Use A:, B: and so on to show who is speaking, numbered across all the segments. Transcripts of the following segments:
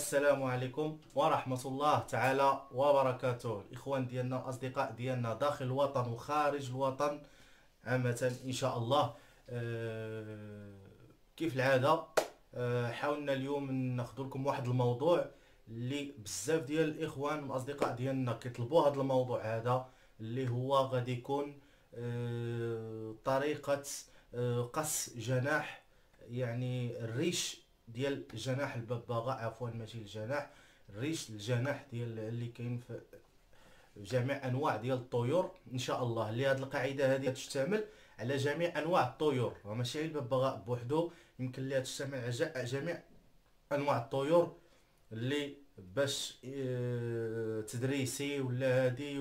A: السلام عليكم ورحمة الله تعالى وبركاته الإخوان ديالنا والأصدقاء ديالنا داخل الوطن وخارج الوطن عامة إن شاء الله أه كيف العادة أه حاولنا اليوم ناخذ لكم واحد الموضوع اللي بزاف ديال الإخوان والأصدقاء ديالنا كيطلبوا هذا الموضوع هذا اللي هو غادي يكون أه طريقة آه، قص جناح يعني الريش ديال جناح الببغاء عفوا ماشي الجناح الريش الجناح ديال اللي كاين في جميع انواع ديال الطيور ان شاء الله اللي هذه القاعده هذه تشتمل على جميع انواع الطيور ماشي الببغاء بوحدو يمكن ليها تشتمل على جميع انواع الطيور اللي باش آه، تدريسي ولا هادي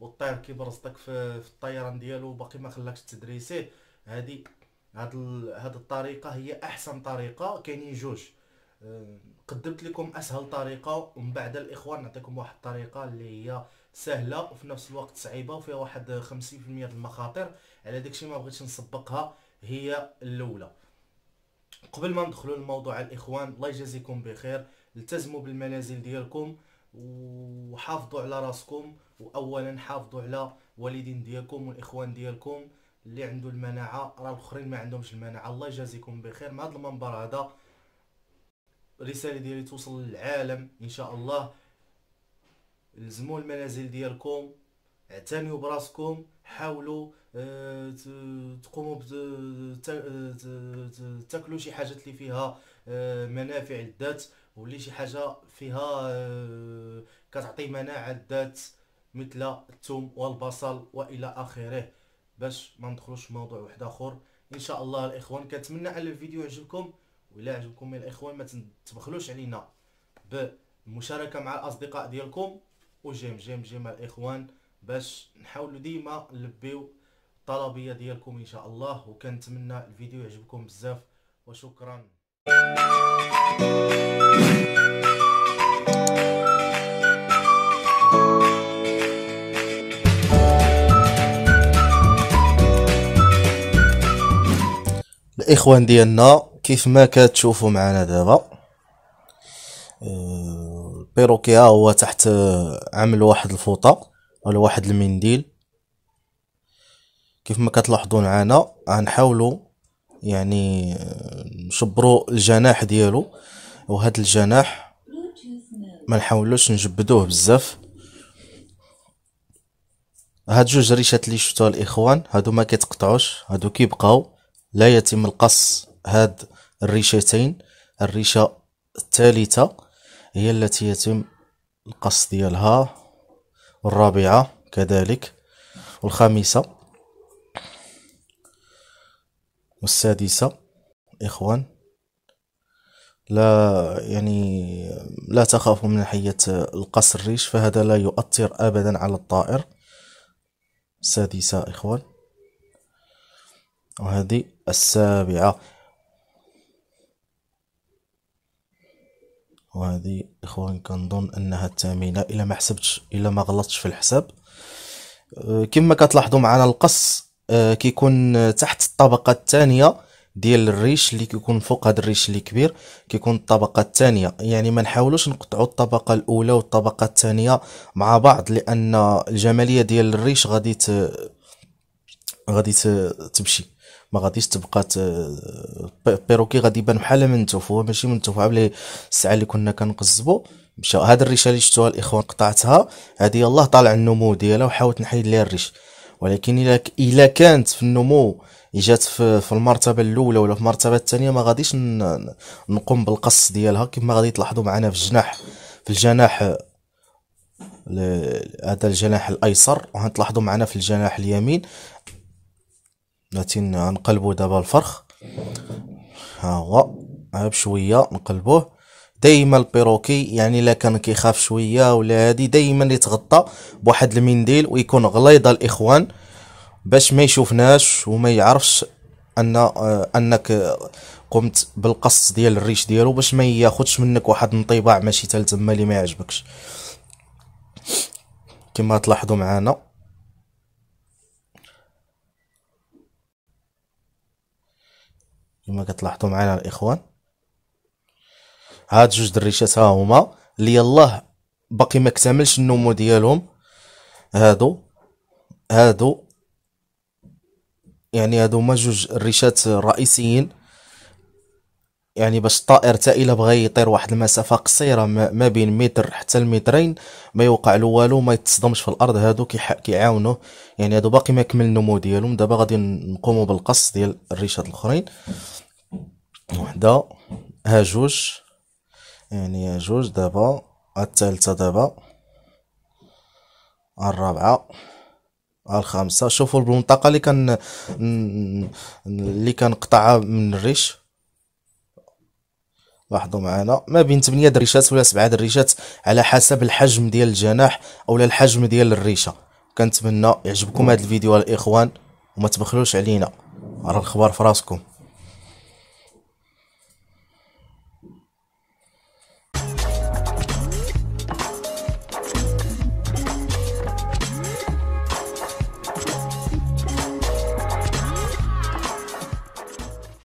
A: والطير كيبرزطك في الطيران ديالو باقي ما خلاكش تدريسيه هادي هاد ال... هاد الطريقه هي احسن طريقه كاينين جوج قدمت لكم اسهل طريقه ومن بعد الاخوان نعطيكم واحد الطريقه اللي هي سهله وفي نفس الوقت صعيبه وفيها واحد 50% المخاطر على داكشي ما بغيتش نسبقها هي الاولى قبل ما ندخلوا للموضوع الاخوان الله يجازيكم بخير التزموا بالمنازل ديالكم وحافظوا على راسكم واولا حافظوا على والدين ديالكم والاخوان ديالكم اللي عنده المناعه راه الاخرين ما عندهمش المناعه الله يجازيكم بخير مع هذا المنبر هذا الرساله ديالي توصل للعالم ان شاء الله لزموا المنازل ديالكم اعتنيوا براسكم حاولوا آه، تقوموا تاكلوا شي حاجات اللي فيها آه، منافع للذات واللي شي حاجه فيها آه، كتعطي مناعه للذات مثل الثوم والبصل والى اخره باش ما ندخلوش في موضوع واحد اخر ان شاء الله الاخوان كنتمنى ان الفيديو يعجبكم ولا عجبكم يا الاخوان ما تبخلوش علينا بالمشاركه مع الاصدقاء ديالكم وجيم جيم جيم الاخوان باش نحاولوا ديما نلبيو الطلبيه ديالكم ان شاء الله وكنتمنى الفيديو يعجبكم بزاف وشكرا الاخوان ديالنا كيف ما كتشوفوا معنا دابا أه، البيروكي ها هو تحت عمل واحد الفوطه ولا واحد المنديل كيف ما كتلاحظوا معنا غنحاولوا يعني أه، نشبروا الجناح ديالو وهذا الجناح ما نحاولوش نجبدوه بزاف هاد جوج ريشات اللي شفتوها الاخوان هادو ما كيتقطعوش هادو كيبقاو لا يتم القص هاد الريشتين الريشة الثالثة هي التي يتم القص ديالها والرابعة كذلك والخامسة والسادسة إخوان لا يعني لا تخافوا من ناحية القص الريش فهذا لا يؤثر أبدا على الطائر السادسة إخوان وهذه السابعة وهذه اخوان كنظن انها الثامنه الا ما حسبتش الا ما غلطتش في الحساب أه، كما كتلاحظوا معنا القص أه، كيكون تحت الطبقه الثانيه ديال الريش اللي كيكون فوق هذا الريش اللي كبير كيكون الطبقه الثانيه يعني ما نحاولوش نقطعوا الطبقه الاولى والطبقه الثانيه مع بعض لان الجماليه ديال الريش غادي ت... غادي ت... تمشي ما غاديش تبقى بيروكي غادي يبان بحال منتوف هو ماشي منتوف عبلي الساعه اللي كنا كنقزبو مشى هاد الريشه اللي شفتوها الاخوان قطعتها هادي يلاه طالع النمو ديالها وحاولت نحيد ليها الريش ولكن الا الا كانت في النمو جات في, في المرتبه الاولى ولا في المرتبه الثانيه ما غاديش نقوم بالقص ديالها كما غادي تلاحظوا معنا في الجناح في الجناح هذا الجناح الايسر وغنتلاحظوا معنا في الجناح اليمين لكن نقلبو دابا الفرخ ها هو ها بشويه نقلبوه دائما البيروكي يعني الا كان كيخاف شويه ولا هادي دائما يتغطى بواحد المنديل ويكون غليظ الاخوان باش ما يشوفناش وما يعرفش ان انك قمت بالقص ديال الريش ديالو باش ما ياخذش منك واحد انطباع ماشي تال تما اللي ما يعجبكش كما تلاحظوا معانا كما كتلاحظوا معنا الاخوان هاد جوج دريشات ها هما اللي يلاه باقي ما اكتملش النمو ديالهم هادو هادو يعني هادو هما جوج الريشات الرئيسيين يعني باش الطائر حتى الا بغى يطير واحد المسافه قصيره ما بين متر حتى المترين ما يوقع له والو ما يتصدمش في الارض هادو كيعاونوه يعني هادو باقي ما كمل النمو ديالهم دابا غادي نقومو بالقص ديال الريشات الاخرين وحده ها جوج يعني ها جوج دابا الثالثه دابا الرابعه الخامسه شوفوا المنطقه اللي كان اللي كنقطعها من الريش لاحظوا معنا ما بين 8 دريشات ولا 7 دريشات على حسب الحجم ديال الجناح اولا الحجم ديال الريشه كنتمنى يعجبكم هذا الفيديو الاخوان وما تبخلوش علينا راه الخبر في راسكم